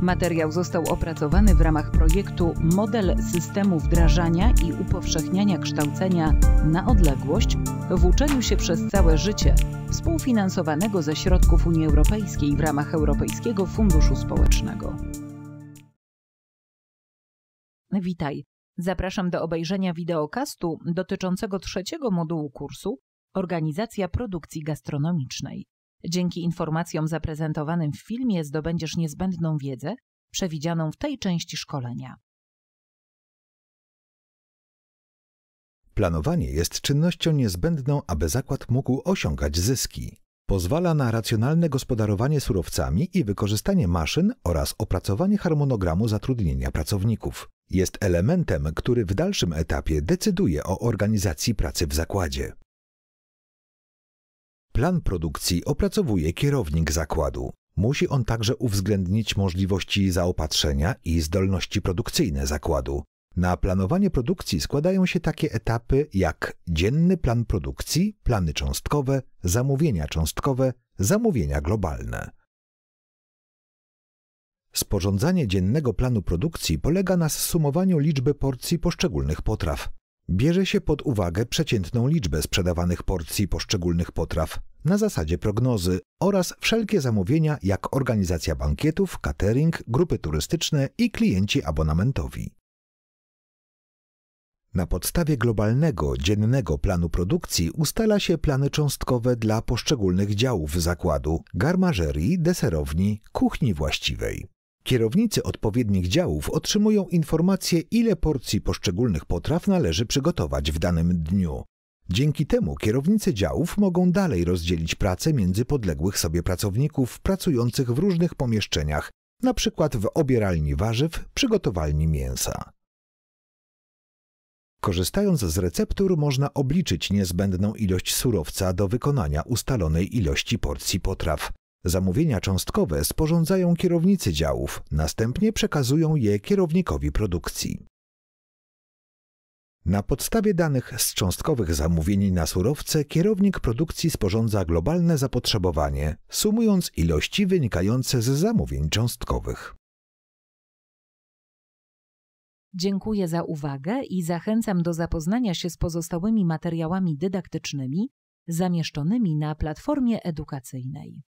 Materiał został opracowany w ramach projektu Model systemu wdrażania i upowszechniania kształcenia na odległość w uczeniu się przez całe życie, współfinansowanego ze środków Unii Europejskiej w ramach Europejskiego Funduszu Społecznego. Witaj. Zapraszam do obejrzenia wideokastu dotyczącego trzeciego modułu kursu Organizacja produkcji gastronomicznej. Dzięki informacjom zaprezentowanym w filmie zdobędziesz niezbędną wiedzę przewidzianą w tej części szkolenia. Planowanie jest czynnością niezbędną, aby zakład mógł osiągać zyski. Pozwala na racjonalne gospodarowanie surowcami i wykorzystanie maszyn oraz opracowanie harmonogramu zatrudnienia pracowników. Jest elementem, który w dalszym etapie decyduje o organizacji pracy w zakładzie. Plan produkcji opracowuje kierownik zakładu. Musi on także uwzględnić możliwości zaopatrzenia i zdolności produkcyjne zakładu. Na planowanie produkcji składają się takie etapy jak dzienny plan produkcji, plany cząstkowe, zamówienia cząstkowe, zamówienia globalne. Sporządzanie dziennego planu produkcji polega na zsumowaniu liczby porcji poszczególnych potraw. Bierze się pod uwagę przeciętną liczbę sprzedawanych porcji poszczególnych potraw na zasadzie prognozy oraz wszelkie zamówienia jak organizacja bankietów, catering, grupy turystyczne i klienci abonamentowi. Na podstawie globalnego, dziennego planu produkcji ustala się plany cząstkowe dla poszczególnych działów zakładu, garmażerii, deserowni, kuchni właściwej. Kierownicy odpowiednich działów otrzymują informacje, ile porcji poszczególnych potraw należy przygotować w danym dniu. Dzięki temu kierownicy działów mogą dalej rozdzielić pracę między podległych sobie pracowników pracujących w różnych pomieszczeniach, np. w obieralni warzyw, przygotowalni mięsa. Korzystając z receptur można obliczyć niezbędną ilość surowca do wykonania ustalonej ilości porcji potraw. Zamówienia cząstkowe sporządzają kierownicy działów, następnie przekazują je kierownikowi produkcji. Na podstawie danych z cząstkowych zamówień na surowce kierownik produkcji sporządza globalne zapotrzebowanie, sumując ilości wynikające z zamówień cząstkowych. Dziękuję za uwagę i zachęcam do zapoznania się z pozostałymi materiałami dydaktycznymi zamieszczonymi na platformie edukacyjnej.